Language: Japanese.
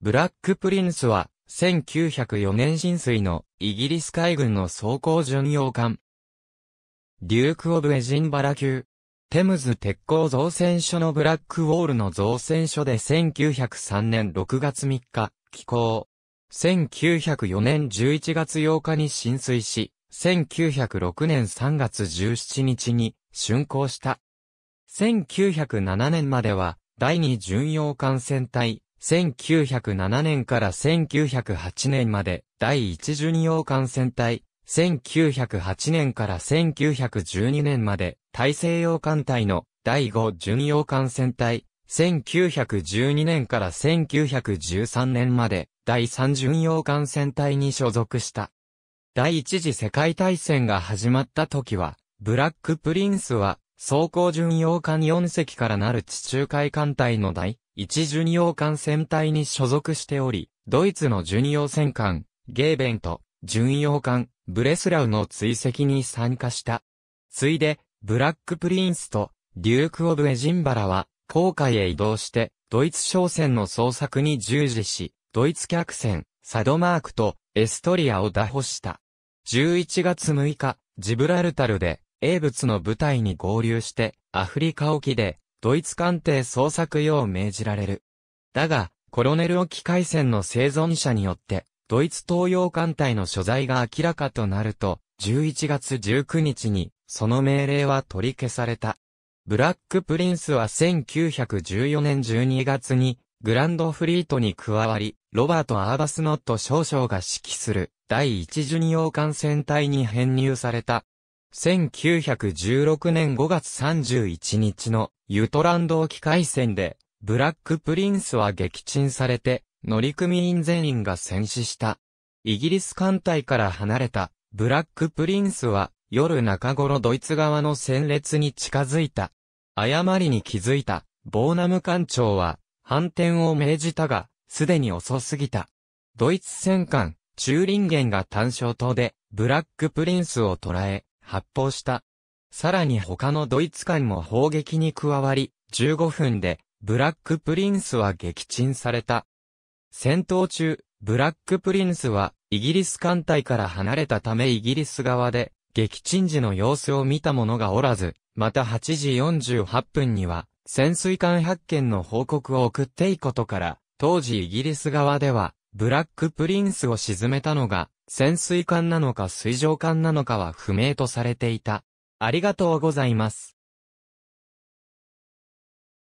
ブラックプリンスは、1904年浸水のイギリス海軍の装甲巡洋艦。デューク・オブ・エジンバラ級。テムズ鉄鋼造船所のブラックウォールの造船所で1903年6月3日、寄港。1904年11月8日に浸水し、1906年3月17日に竣工した。1907年までは、第二巡洋艦船隊、1907年から1908年まで、第一巡洋艦船隊、1908年から1912年まで、大西洋艦隊の第5巡洋艦船隊、1912年から1913年まで、第3巡洋艦船隊に所属した。第一次世界大戦が始まった時は、ブラックプリンスは、装甲巡洋艦4隻からなる地中海艦隊の第一巡洋艦船隊に所属しており、ドイツの巡洋戦艦、ゲーベンと、巡洋艦、ブレスラウの追跡に参加した。ついで、ブラックプリンスと、デューク・オブ・エジンバラは、航海へ移動して、ドイツ商船の捜索に従事し、ドイツ客船、サドマークと、エストリアを打破した。11月6日、ジブラルタルで、英仏の部隊に合流して、アフリカ沖で、ドイツ艦艇捜索用命じられる。だが、コロネル沖海戦の生存者によって、ドイツ東洋艦隊の所在が明らかとなると、11月19日に、その命令は取り消された。ブラックプリンスは1914年12月に、グランドフリートに加わり、ロバート・アーバスノット少将が指揮する、第一巡洋艦船隊に編入された。1916年5月31日のユトランド沖海戦で、ブラックプリンスは撃沈されて、乗組員全員が戦死した。イギリス艦隊から離れた、ブラックプリンスは、夜中頃ドイツ側の戦列に近づいた。誤りに気づいた、ボーナム艦長は、反転を命じたが、すでに遅すぎた。ドイツ戦艦、チューリンゲンが単勝島で、ブラックプリンスを捕らえ、発砲した。さらに他のドイツ艦も砲撃に加わり、15分で、ブラックプリンスは撃沈された。戦闘中、ブラックプリンスは、イギリス艦隊から離れたためイギリス側で、撃沈時の様子を見た者がおらず、また8時48分には、潜水艦発見の報告を送っていいことから、当時イギリス側では、ブラックプリンスを沈めたのが、潜水艦なのか水上艦なのかは不明とされていた。ありがとうございます。